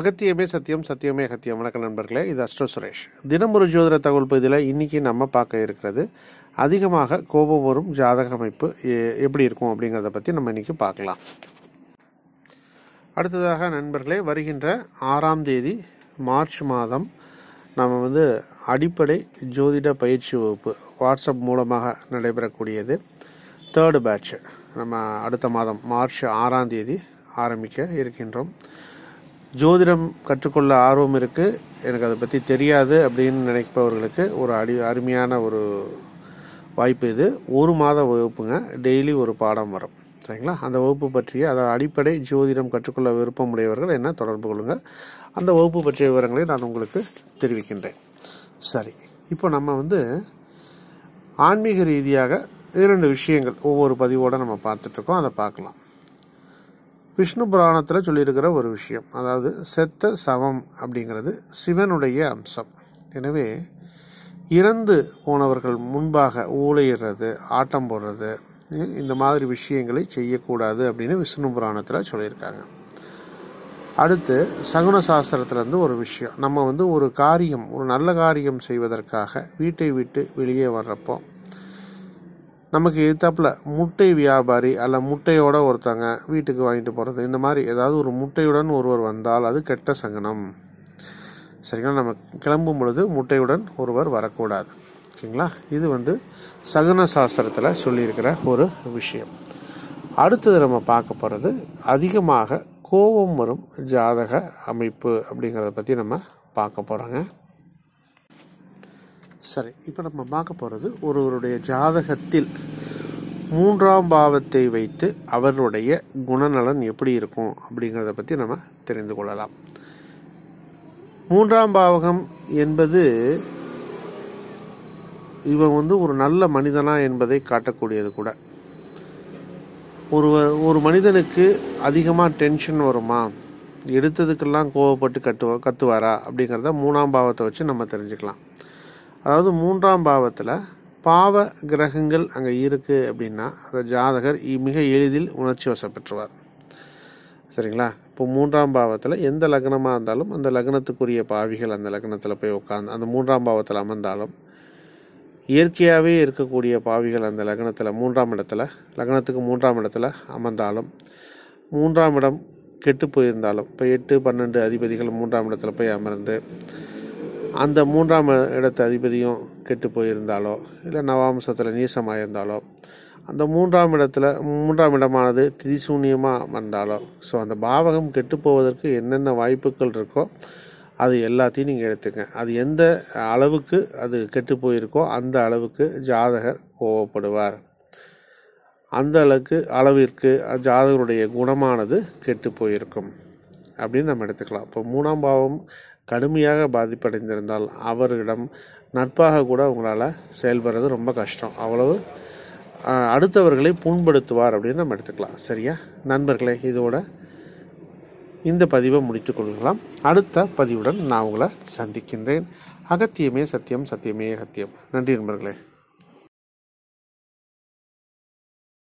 அகத்தியமே சத்தியம் சத்தியமே அகத்தியம் வணக்கம் நண்பர்களே இது அஸ்ட்ரோ சுரேஷ் தினமொரு ஜோதிட தகவல் பகுதியில் இன்றைக்கி நம்ம பார்க்க இருக்கிறது அதிகமாக கோபம் வரும் ஜாதக அமைப்பு எப்படி இருக்கும் அப்படிங்கிறத பற்றி நம்ம இன்றைக்கி பார்க்கலாம் அடுத்ததாக நண்பர்களே வருகின்ற ஆறாம் தேதி மார்ச் மாதம் நம்ம வந்து அடிப்படை ஜோதிட பயிற்சி வகுப்பு வாட்ஸ்அப் மூலமாக நடைபெறக்கூடியது தேர்டு பேட்ச் நம்ம அடுத்த மாதம் மார்ச் ஆறாம் தேதி ஆரம்பிக்க இருக்கின்றோம் ஜோதிடம் கற்றுக்கொள்ள ஆர்வம் இருக்குது எனக்கு அதை பற்றி தெரியாது அப்படின்னு நினைப்பவர்களுக்கு ஒரு அடி அருமையான ஒரு வாய்ப்பு இது ஒரு மாத வகுப்புங்க டெய்லி ஒரு பாடம் வரும் சரிங்களா அந்த வகுப்பு பற்றிய அதாவது அடிப்படை ஜோதிடம் கற்றுக்கொள்ள விருப்பம் உடையவர்கள் என்ன தொடர்பு கொள்ளுங்கள் அந்த வகுப்பு பற்றிய விவரங்களை நான் உங்களுக்கு தெரிவிக்கின்றேன் சரி இப்போ நம்ம வந்து ஆன்மீக ரீதியாக இரண்டு விஷயங்கள் ஒவ்வொரு பதிவோடு நம்ம பார்த்துட்ருக்கோம் அதை பார்க்கலாம் விஷ்ணு புராணத்தில் சொல்லியிருக்கிற ஒரு விஷயம் அதாவது செத்த சவம் அப்படிங்கிறது சிவனுடைய அம்சம் எனவே இறந்து போனவர்கள் முன்பாக ஊழையிடுறது ஆட்டம் போடுறது இந்த மாதிரி விஷயங்களை செய்யக்கூடாது அப்படின்னு விஷ்ணு புராணத்தில் சொல்லியிருக்காங்க அடுத்து சகுன சாஸ்திரத்துலேருந்து ஒரு விஷயம் நம்ம வந்து ஒரு காரியம் ஒரு நல்ல காரியம் செய்வதற்காக வீட்டை விட்டு வெளியே வர்றப்போ நமக்கு எதிர்த்தாப்பில் முட்டை வியாபாரி அல்ல முட்டையோட ஒருத்தங்க வீட்டுக்கு வாங்கிட்டு போகிறது இந்த மாதிரி ஏதாவது ஒரு முட்டையுடன் ஒருவர் வந்தால் அது கெட்ட சங்கனம் சரிங்களா நம்ம கிளம்பும் பொழுது முட்டையுடன் ஒருவர் வரக்கூடாது சரிங்களா இது வந்து சகுன சாஸ்திரத்தில் சொல்லியிருக்கிற ஒரு விஷயம் அடுத்தது நம்ம பார்க்க போகிறது அதிகமாக கோபம் வரும் ஜாதக அமைப்பு அப்படிங்கிறத பற்றி நம்ம பார்க்க போகிறோங்க சரி இப்போ நம்ம பார்க்க போகிறது ஒருவருடைய ஜாதகத்தில் மூன்றாம் பாவத்தை வைத்து அவருடைய குணநலன் எப்படி இருக்கும் அப்படிங்கிறத பற்றி நம்ம தெரிந்து கொள்ளலாம் மூன்றாம் பாவகம் என்பது இவன் வந்து ஒரு நல்ல மனிதனா என்பதை காட்டக்கூடியது கூட ஒரு ஒரு மனிதனுக்கு அதிகமாக டென்ஷன் வருமா எடுத்ததுக்கெல்லாம் கோவப்பட்டு கட்டுவா கத்துவாரா அப்படிங்கிறத மூணாம் பாவத்தை வச்சு நம்ம தெரிஞ்சுக்கலாம் அதாவது மூன்றாம் பாவத்தில் பாவ கிரகங்கள் அங்கே இருக்குது அப்படின்னா அந்த ஜாதகர் மிக எளிதில் உணர்ச்சி வசப்பெற்றுவார் சரிங்களா இப்போ மூன்றாம் பாவத்தில் எந்த லக்னமாக இருந்தாலும் அந்த லக்னத்துக்குரிய பாவிகள் அந்த லக்னத்தில் போய் உட்காந்து அந்த மூன்றாம் பாவத்தில் அமர்ந்தாலும் இயற்கையாகவே இருக்கக்கூடிய பாவிகள் அந்த லக்னத்தில் மூன்றாம் இடத்துல லக்னத்துக்கு மூன்றாம் இடத்துல அமர்ந்தாலும் மூன்றாம் இடம் கெட்டு போயிருந்தாலும் இப்போ எட்டு பன்னெண்டு அதிபதிகள் மூன்றாம் இடத்துல போய் அமர்ந்து அந்த மூன்றாம் இடத்து அதிபதியும் கெட்டு போயிருந்தாலோ இல்லை நவாம்சத்தில் நீசமாக இருந்தாலோ அந்த மூன்றாம் இடத்துல மூன்றாம் இடமானது திதிசூன்யமாக வந்தாலோ ஸோ அந்த பாவகம் கெட்டு போவதற்கு என்னென்ன வாய்ப்புகள் இருக்கோ அது எல்லாத்தையும் நீங்கள் எடுத்துங்க அது எந்த அளவுக்கு அது கெட்டு போயிருக்கோ அந்த அளவுக்கு ஜாதகர் கோவப்படுவார் அந்த அளவுக்கு அளவிற்கு ஜாதகருடைய குணமானது கெட்டு போயிருக்கும் அப்படின்னு நம்ம எடுத்துக்கலாம் இப்போ மூணாம் பாவம் கடுமையாக பாதிப்படைந்திருந்தால் அவர்களிடம் நட்பாக கூட அவங்களால் செயல்படுறது ரொம்ப கஷ்டம் அவ்வளவு அடுத்தவர்களை புண்படுத்துவார் அப்படின்னு நம்ம எடுத்துக்கலாம் சரியா நண்பர்களே இதோட இந்த பதிவை முடித்துக்கொள்ளலாம் அடுத்த பதிவுடன் நான் உங்களை சந்திக்கின்றேன் அகத்தியமே சத்தியம் சத்தியமே அகத்தியம் நன்றி நண்பர்களே